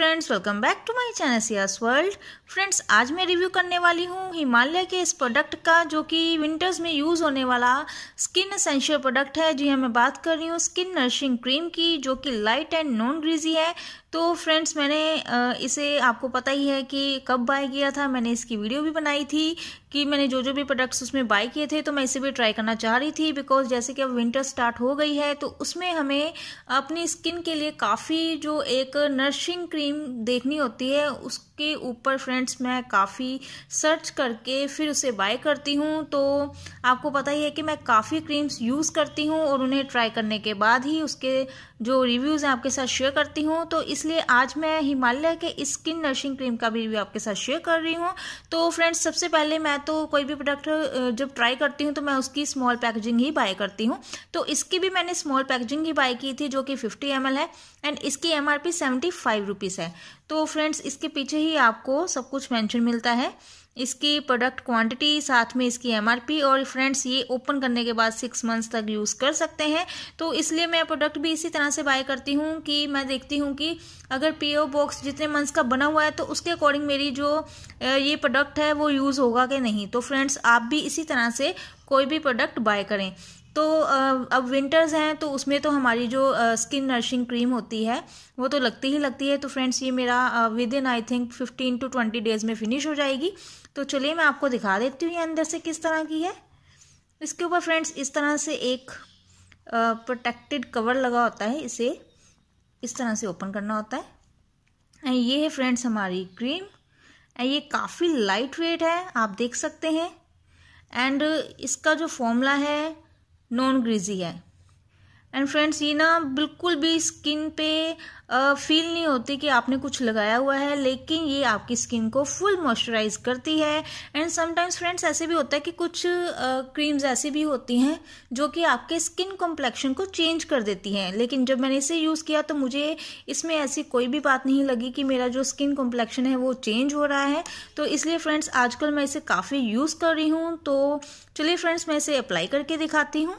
Friends welcome back to my channel सियास world friends आज मैं रिव्यू करने वाली हूँ हिमालय के इस प्रोडक्ट का जो कि विंटर्स में यूज़ होने वाला स्किन असेंशियल प्रोडक्ट है जी हाँ मैं बात कर रही हूँ स्किन नर्शिंग क्रीम की जो कि लाइट एंड नॉन ग्रीजी है तो फ्रेंड्स मैंने इसे आपको पता ही है कि कब बाय किया था मैंने इसकी वीडियो भी बनाई थी कि मैंने जो जो भी प्रोडक्ट्स उसमें बाय किए थे तो मैं इसे भी ट्राई करना चाह रही थी बिकॉज जैसे कि अब विंटर स्टार्ट हो गई है तो उसमें हमें अपनी स्किन के लिए काफ़ी जो एक नर्शिंग क्रीम फिल्म देखनी होती है उसके ऊपर फ्रेंड्स मैं काफ़ी सर्च करके फिर उसे बाय करती हूँ तो आपको पता ही है कि मैं काफ़ी क्रीम्स यूज़ करती हूँ और उन्हें ट्राई करने के बाद ही उसके जो रिव्यूज़ हैं आपके साथ शेयर करती हूँ तो इसलिए आज मैं हिमालय के स्किन नर्शिंग क्रीम का भी रिव्यू आपके साथ शेयर कर रही हूँ तो फ्रेंड्स सबसे पहले मैं तो कोई भी प्रोडक्ट जब ट्राई करती हूँ तो मैं उसकी स्मॉल पैकेजिंग ही बाय करती हूँ तो इसकी भी मैंने स्मॉल पैकेजिंग ही बाय की थी जो कि फिफ्टी एम है एंड इसकी M R P seventy five rupees है तो फ्रेंड्स इसके पीछे ही आपको सब कुछ मैंशन मिलता है इसकी प्रोडक्ट क्वांटिटी साथ में इसकी एमआरपी और फ्रेंड्स ये ओपन करने के बाद सिक्स मंथ्स तक यूज़ कर सकते हैं तो इसलिए मैं प्रोडक्ट भी इसी तरह से बाय करती हूँ कि मैं देखती हूँ कि अगर पीओ बॉक्स जितने मंथ्स का बना हुआ है तो उसके अकॉर्डिंग मेरी जो ये प्रोडक्ट है वो यूज़ होगा कि नहीं तो फ्रेंड्स आप भी इसी तरह से कोई भी प्रोडक्ट बाय करें तो अब विंटर्स हैं तो उसमें तो हमारी जो स्किन नरिशिंग क्रीम होती है वो तो लगती ही लगती है तो फ्रेंड्स ये मेरा within I think fifteen to twenty days में फिनिश हो जाएगी तो चलिए मैं आपको दिखा देती हूँ ये अंदर से किस तरह की है इसके ऊपर फ्रेंड्स इस तरह से एक प्रोटेक्टेड कवर लगा होता है इसे इस तरह से ओपन करना होता है एंड ये है फ्रेंड्स हमारी क्रीम एंड ये काफ़ी लाइट वेट है आप देख सकते हैं एंड इसका जो फॉर्मूला है नॉन ग्रीजी है एंड फ्रेंड्स ये ना बिल्कुल भी स्किन पे फील नहीं होती कि आपने कुछ लगाया हुआ है लेकिन ये आपकी स्किन को फुल मॉइस्चराइज करती है एंड समटाइम्स फ्रेंड्स ऐसे भी होता है कि कुछ क्रीम्स uh, ऐसी भी होती हैं जो कि आपके स्किन कॉम्प्लेक्शन को चेंज कर देती हैं लेकिन जब मैंने इसे यूज़ किया तो मुझे इसमें ऐसी कोई भी बात नहीं लगी कि मेरा जो स्किन कॉम्प्लेक्शन है वो चेंज हो रहा है तो इसलिए फ्रेंड्स आजकल मैं इसे काफ़ी यूज़ कर रही हूँ तो चलिए फ्रेंड्स मैं इसे अप्लाई करके दिखाती हूँ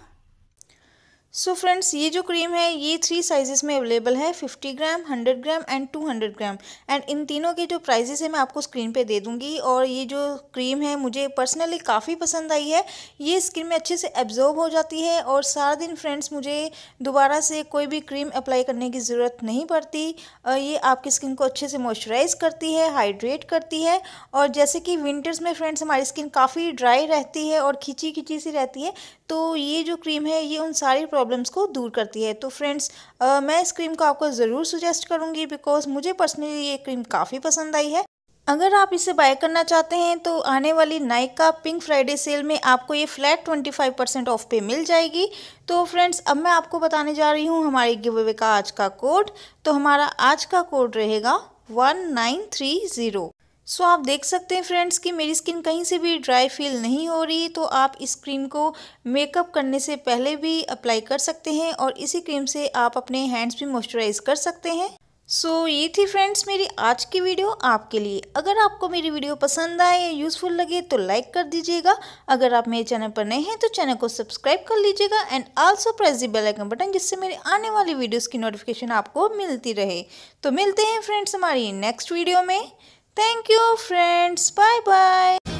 सो so फ्रेंड्स ये जो क्रीम है ये थ्री साइजेस में अवेलेबल है 50 ग्राम 100 gram and 200 gram and in तीनों के जो प्राइजेस है मैं आपको स्क्रीन पे दे दूंगी और ये जो क्रीम है मुझे पर्सनली काफ़ी पसंद आई है ये स्किन में अच्छे से एब्जॉर्ब हो जाती है और सारा दिन फ्रेंड्स मुझे दोबारा से कोई भी क्रीम अप्लाई करने की ज़रूरत नहीं पड़ती ये आपकी स्किन को अच्छे से मॉइस्चराइज करती है हाइड्रेट करती है और जैसे कि विंटर्स में फ्रेंड्स हमारी स्किन काफ़ी ड्राई रहती है और खिंची खिंची सी रहती है तो ये जो क्रीम है ये उन सारी प्रॉब्लम्स को दूर करती है तो फ्रेंड्स मैं इस क्रीम को आपको ज़रूर सुजेस्ट करूँगी बिकॉज मुझे पर्सनली ये क्रीम काफ़ी पसंद आई है अगर आप इसे बाय करना चाहते हैं तो आने वाली नाइका पिंक फ्राइडे सेल में आपको ये फ्लैट 25 परसेंट ऑफ पे मिल जाएगी तो फ्रेंड्स अब मैं आपको बताने जा रही हूँ हमारे गिव अवे का आज का कोड तो हमारा आज का कोड रहेगा one nine three zero so so, आप देख सकते हैं फ्रेंड्स कि मेरी स्किन कहीं से भी ड्राई फील नहीं हो रही तो आप इस क्रीम को मेकअप करने से पहले भी अप्लाई कर सकते हैं और इसी क्रीम से आप अपने हैंड्स भी मॉइस्चराइज कर सकते हैं सो so, ये थी फ्रेंड्स मेरी आज की वीडियो आपके लिए अगर आपको मेरी वीडियो पसंद आए या यूज़फुल लगे तो लाइक कर दीजिएगा अगर आप मेरे चैनल पर नए हैं तो चैनल को सब्सक्राइब कर लीजिएगा and also press the bell icon button जिससे मेरे आने वाली वीडियोस की नोटिफिकेशन आपको मिलती रहे तो मिलते हैं फ्रेंड्स हमारी नेक्स्ट वीडियो में Thank you friends. Bye bye.